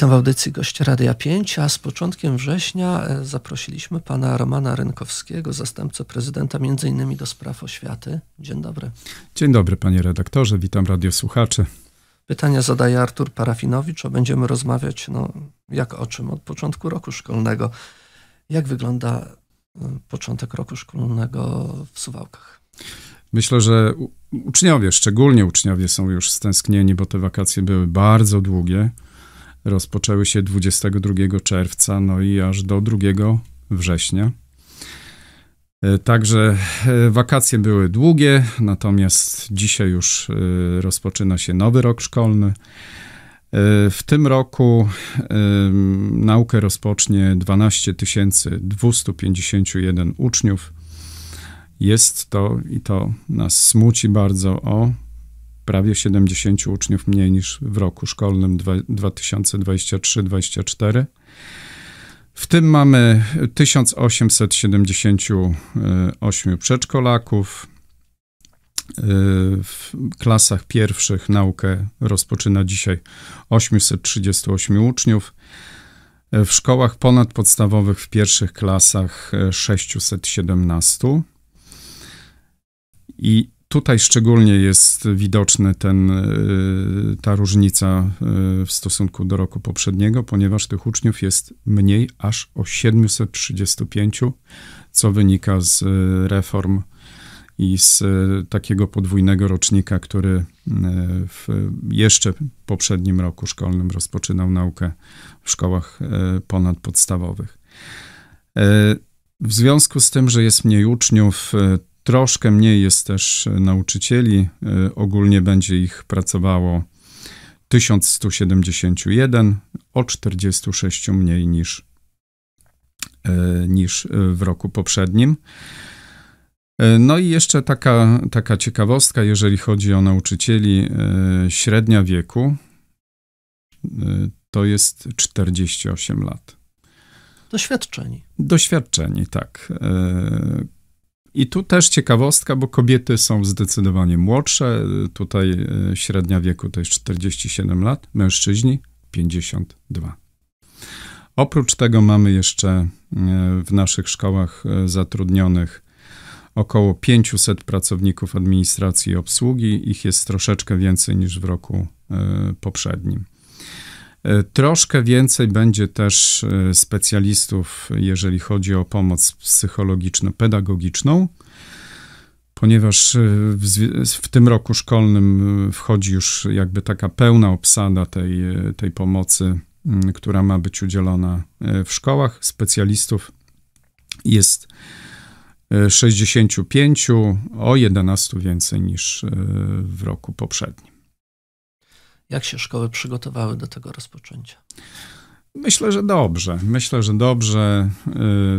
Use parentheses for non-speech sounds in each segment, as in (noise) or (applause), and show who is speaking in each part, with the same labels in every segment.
Speaker 1: Witam w audycji Gość Radia 5, a z początkiem września e, zaprosiliśmy pana Romana Rynkowskiego, zastępcę prezydenta m.in. do spraw oświaty. Dzień dobry.
Speaker 2: Dzień dobry panie redaktorze, witam radiosłuchaczy.
Speaker 1: Pytania zadaje Artur Parafinowicz, a będziemy rozmawiać no, jak o czym od początku roku szkolnego. Jak wygląda e, początek roku szkolnego w Suwałkach?
Speaker 2: Myślę, że uczniowie, szczególnie uczniowie są już stęsknieni, bo te wakacje były bardzo długie rozpoczęły się 22 czerwca, no i aż do 2 września. E, także e, wakacje były długie, natomiast dzisiaj już e, rozpoczyna się nowy rok szkolny. W tym roku naukę rozpocznie 12 251 uczniów. Jest to, i to nas smuci bardzo, o prawie 70 uczniów mniej niż w roku szkolnym 2023-2024. W tym mamy 1878 przedszkolaków. W klasach pierwszych naukę rozpoczyna dzisiaj 838 uczniów. W szkołach ponadpodstawowych w pierwszych klasach 617. I Tutaj szczególnie jest widoczna ten, e, ta różnica e, w stosunku do roku poprzedniego, ponieważ tych uczniów jest mniej, aż o 735, co wynika z e, reform i z takiego podwójnego rocznika, który w jeszcze poprzednim roku szkolnym rozpoczynał naukę w szkołach ponadpodstawowych. W związku z tym, że jest mniej uczniów, Troszkę mniej jest też e, nauczycieli, e, ogólnie będzie ich pracowało 1171, o 46 mniej niż, e, niż w roku poprzednim. No i jeszcze taka, taka ciekawostka, jeżeli chodzi o nauczycieli, średnia wieku to jest 48 lat.
Speaker 1: Doświadczeni.
Speaker 2: Doświadczeni, tak. I tu też ciekawostka, bo kobiety są zdecydowanie młodsze. Tutaj e, średnia wieku to jest 47 lat, mężczyźni 52. Oprócz tego mamy jeszcze e, w naszych szkołach e, zatrudnionych około 500 pracowników administracji i obsługi. Ich jest troszeczkę więcej niż w roku poprzednim. E, troszkę więcej będzie też e, specjalistów, jeżeli chodzi o pomoc psychologiczno-pedagogiczną, ponieważ e, w, w, tym roku szkolnym wchodzi już jakby taka pełna obsada tej, tej pomocy, która ma być udzielona w szkołach. Specjalistów jest 65, o 11 więcej niż w roku poprzednim.
Speaker 1: Jak się szkoły przygotowały do tego rozpoczęcia?
Speaker 2: Myślę, że dobrze. Myślę, że dobrze.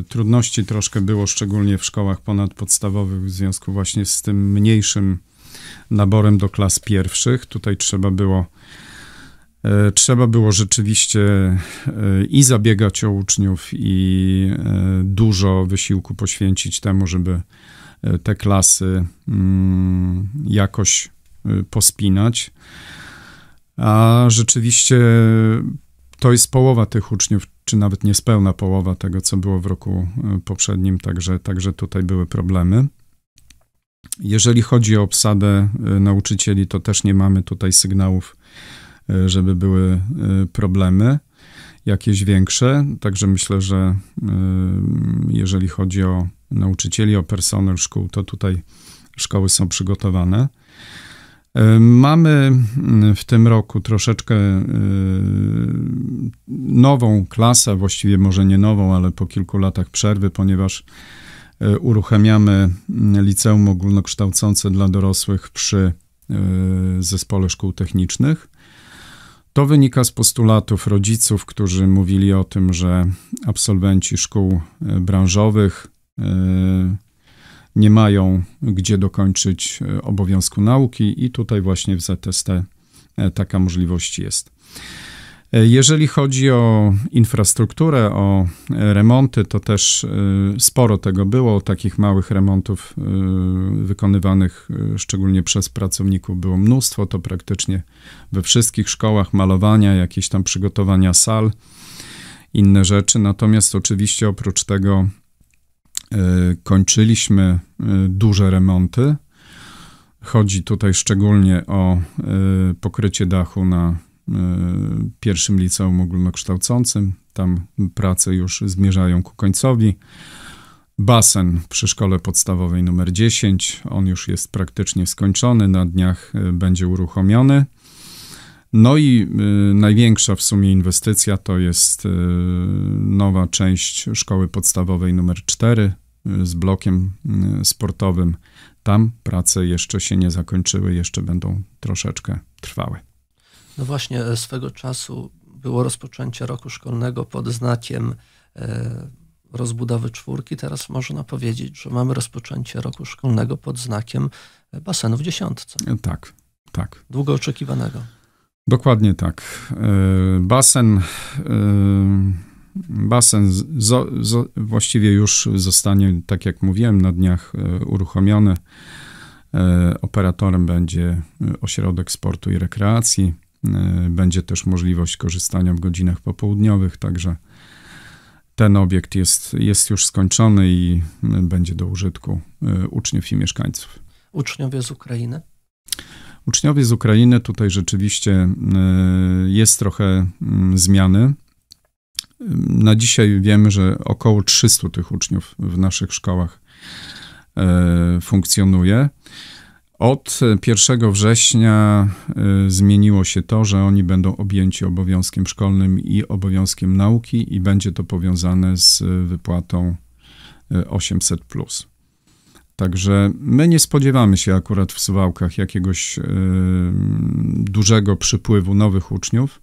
Speaker 2: Y, trudności troszkę było, szczególnie w szkołach ponadpodstawowych, w związku właśnie z tym mniejszym naborem do klas pierwszych. Tutaj trzeba było. Y, trzeba było rzeczywiście y, i zabiegać o uczniów, i dużo wysiłku poświęcić temu, żeby te klasy mm, jakoś pospinać a rzeczywiście to jest połowa tych uczniów, czy nawet niespełna połowa tego, co było w roku e, poprzednim, także, także tutaj były problemy. Jeżeli chodzi o obsadę e, nauczycieli, to też nie mamy tutaj sygnałów, e, żeby były problemy jakieś większe. Także myślę, że jeżeli chodzi o nauczycieli, o personel szkół, to tutaj szkoły są przygotowane. E, mamy mm, w tym roku troszeczkę e, nową klasę, właściwie może nie nową, ale po kilku latach przerwy, ponieważ e, uruchamiamy mm, liceum ogólnokształcące dla dorosłych przy zespole szkół technicznych. To wynika z postulatów rodziców, którzy mówili o tym, że absolwenci szkół branżowych nie mają gdzie dokończyć e, obowiązku nauki, i tutaj właśnie w ZST e, taka możliwość jest. E, jeżeli chodzi o infrastrukturę, o remonty, to też sporo tego było. Takich małych remontów wykonywanych szczególnie przez pracowników było mnóstwo. To praktycznie we wszystkich szkołach malowania, jakieś tam przygotowania sal, inne rzeczy. Natomiast oczywiście oprócz tego Y, kończyliśmy y, duże remonty. Chodzi tutaj szczególnie o y, pokrycie dachu na pierwszym liceum ogólnokształcącym. Tam prace już zmierzają ku końcowi. Basen przy szkole podstawowej numer 10. On już jest praktycznie skończony, na dniach będzie uruchomiony. No i y, największa w sumie inwestycja to jest y, nowa część szkoły podstawowej numer 4 z blokiem y, sportowym. Tam prace jeszcze się nie zakończyły, jeszcze będą troszeczkę trwały.
Speaker 1: No właśnie, e, swego czasu było rozpoczęcie roku szkolnego pod znakiem e, rozbudowy czwórki. Teraz można powiedzieć, że mamy rozpoczęcie roku szkolnego pod znakiem e, basenów dziesiątce. Tak, tak. Długo oczekiwanego.
Speaker 2: Dokładnie tak. Basen Basen zo, zo, właściwie już zostanie, tak jak mówiłem, na dniach e, uruchomiony. E, operatorem będzie e, Ośrodek Sportu i Rekreacji. Będzie też możliwość korzystania w godzinach popołudniowych, także ten obiekt jest, jest już skończony i będzie do użytku uczniów i mieszkańców.
Speaker 1: Uczniowie z Ukrainy?
Speaker 2: Uczniowie z Ukrainy, tutaj rzeczywiście jest trochę mm, zmiany. Na dzisiaj wiemy, że około 300 tych uczniów w naszych szkołach e, funkcjonuje. Od 1 e, września e, zmieniło się to, że oni będą objęci obowiązkiem szkolnym i obowiązkiem nauki, i będzie to powiązane z wypłatą 800. Także my nie spodziewamy się akurat w Suwałkach jakiegoś dużego przypływu nowych uczniów.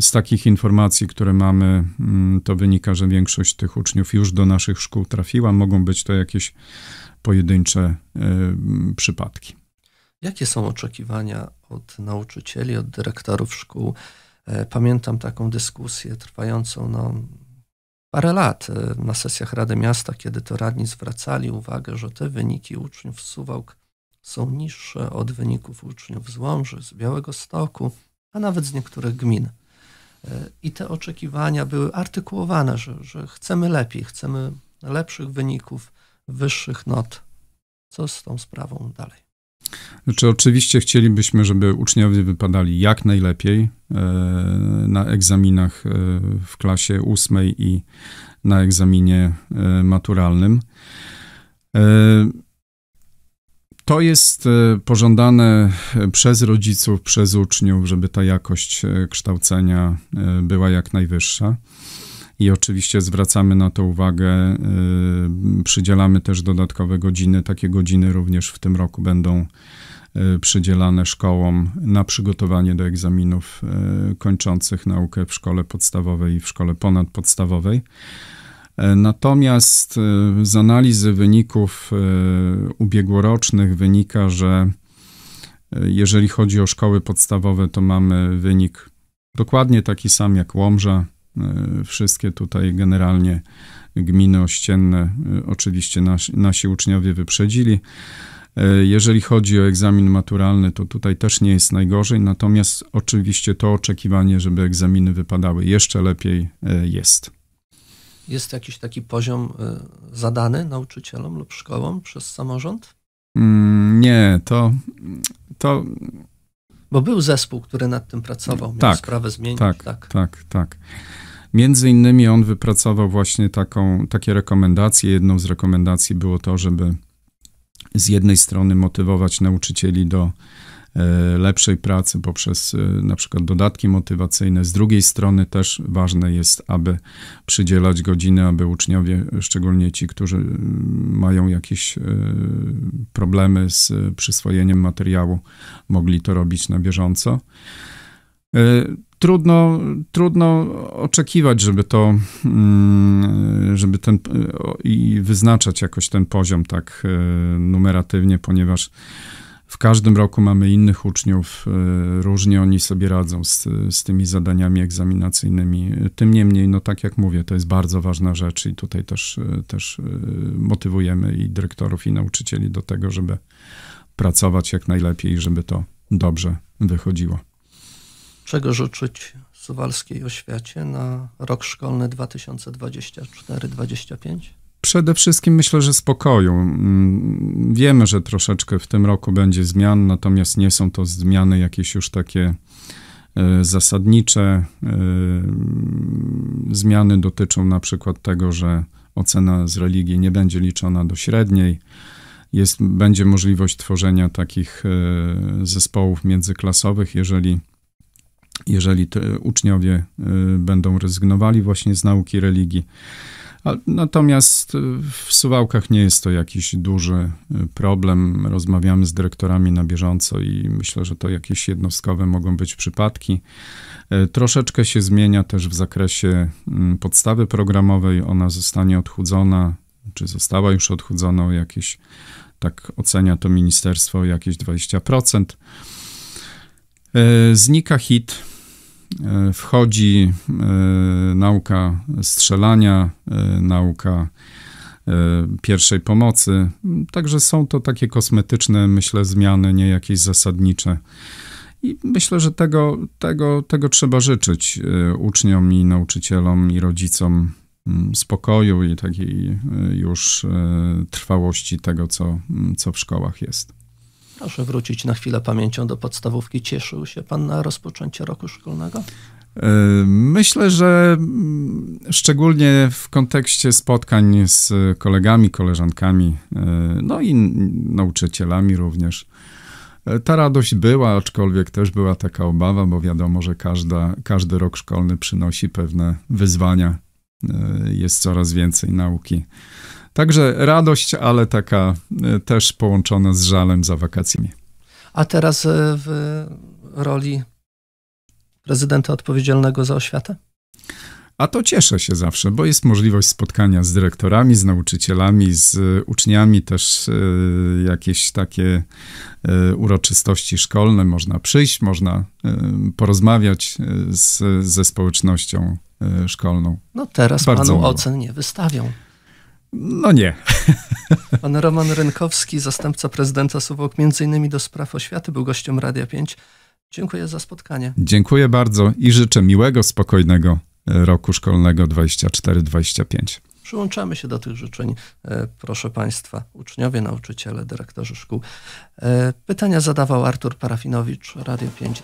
Speaker 2: Z takich informacji, które mamy, mm, to wynika, że większość tych uczniów już do naszych szkół trafiła. Mogą być to jakieś pojedyncze y, przypadki.
Speaker 1: Jakie są oczekiwania od nauczycieli, od dyrektorów szkół? E, pamiętam taką dyskusję trwającą no, parę lat e, na sesjach Rady Miasta, kiedy to radni zwracali uwagę, że te wyniki uczniów z Suwałk są niższe od wyników uczniów z Łomży, z Białego Stoku, a nawet z niektórych gmin. I te oczekiwania były artykułowane, że, że chcemy lepiej, chcemy lepszych wyników, wyższych not. Co z tą sprawą dalej?
Speaker 2: Znaczy, oczywiście chcielibyśmy, żeby uczniowie wypadali jak najlepiej e, na egzaminach e, w klasie ósmej i na egzaminie e, maturalnym to jest e, pożądane e, przez rodziców, przez uczniów, żeby ta jakość e, kształcenia była jak najwyższa. I oczywiście zwracamy na to uwagę, przydzielamy też dodatkowe godziny. Takie godziny również w tym roku będą przydzielane szkołom na przygotowanie do egzaminów kończących naukę w szkole podstawowej i w szkole ponadpodstawowej. E, natomiast e, z analizy wyników e, ubiegłorocznych wynika, że jeżeli chodzi o szkoły podstawowe, to mamy wynik dokładnie taki sam jak Łomża. Wszystkie tutaj generalnie gminy ościenne, oczywiście nasi, nasi uczniowie wyprzedzili. Jeżeli chodzi o egzamin maturalny, to tutaj też nie jest najgorzej, natomiast oczywiście to oczekiwanie, żeby egzaminy wypadały jeszcze lepiej, jest.
Speaker 1: Jest jakiś taki poziom y, zadany nauczycielom lub szkołom przez samorząd?
Speaker 2: Mm, nie, to,
Speaker 1: to. Bo był zespół, który nad tym pracował, miał tak, sprawę zmienić. Tak,
Speaker 2: tak, tak. tak. Między innymi on wypracował właśnie taką, takie rekomendacje. Jedną z rekomendacji było to, żeby z jednej strony motywować nauczycieli do E, lepszej pracy poprzez e, na przykład dodatki motywacyjne. Z drugiej strony też ważne jest, aby przydzielać godziny, aby uczniowie, szczególnie ci, którzy mają jakieś e, problemy z przyswojeniem materiału, mogli to robić na bieżąco. Trudno, trudno oczekiwać, żeby to, mm, żeby ten, i wyznaczać jakoś ten poziom tak numeratywnie, ponieważ w każdym roku mamy innych uczniów, e, różnie oni sobie radzą z, z tymi zadaniami egzaminacyjnymi. Tym niemniej, no tak jak mówię, to jest bardzo ważna rzecz i tutaj też, e, też e, motywujemy i dyrektorów, i nauczycieli do tego, żeby pracować jak najlepiej, żeby to dobrze wychodziło.
Speaker 1: Czego życzyć Suwalskiej Oświacie na rok szkolny 2024-2025?
Speaker 2: Przede wszystkim myślę, że spokoju. Mm, wiemy, że troszeczkę w tym roku będzie zmian, natomiast nie są to zmiany jakieś już takie e, zasadnicze. E, zmiany dotyczą na przykład tego, że ocena z religii nie będzie liczona do średniej. Jest, będzie możliwość tworzenia takich e, zespołów międzyklasowych, jeżeli, jeżeli uczniowie będą rezygnowali właśnie z nauki religii. Natomiast y, w Suwałkach nie jest to jakiś duży y, problem. Rozmawiamy z dyrektorami na bieżąco i myślę, że to jakieś jednostkowe mogą być przypadki. Y, troszeczkę się zmienia też w zakresie mm, podstawy programowej. Ona zostanie odchudzona, czy została już odchudzona o jakieś, tak ocenia to ministerstwo, o jakieś 20%. Znika hit E, wchodzi e, nauka strzelania, e, nauka pierwszej pomocy. Także są to takie kosmetyczne, myślę, zmiany, nie jakieś zasadnicze. I myślę, że tego, tego, tego trzeba życzyć uczniom i nauczycielom i rodzicom mm, spokoju i takiej już trwałości tego, co, mm, co w szkołach jest.
Speaker 1: Proszę wrócić na chwilę pamięcią do podstawówki. Cieszył się pan na rozpoczęcie roku szkolnego?
Speaker 2: E, myślę, że mm, szczególnie w kontekście spotkań z kolegami, koleżankami, e, no i nauczycielami również. E, ta radość była, aczkolwiek też była taka obawa, bo wiadomo, że każda, każdy rok szkolny przynosi pewne wyzwania. Jest coraz więcej nauki Także radość, ale taka e, też połączona z żalem za wakacjami.
Speaker 1: A teraz e, w roli prezydenta odpowiedzialnego za oświatę?
Speaker 2: A to cieszę się zawsze, bo jest możliwość spotkania z dyrektorami, z nauczycielami, z e, uczniami, też jakieś takie uroczystości szkolne. Można przyjść, można porozmawiać z, ze społecznością szkolną. No teraz Bardzo panu miło. ocen nie
Speaker 1: wystawią. No nie.
Speaker 2: (laughs)
Speaker 1: Pan Roman Rynkowski, zastępca prezydenta Suwałk, między innymi do spraw oświaty, był gościem Radia 5. Dziękuję za spotkanie.
Speaker 2: Dziękuję bardzo i życzę miłego, spokojnego e, roku szkolnego 24-25.
Speaker 1: Przyłączamy się do tych życzeń, e, proszę Państwa, uczniowie, nauczyciele, dyrektorzy szkół. E, pytania zadawał Artur Parafinowicz, Radio 5.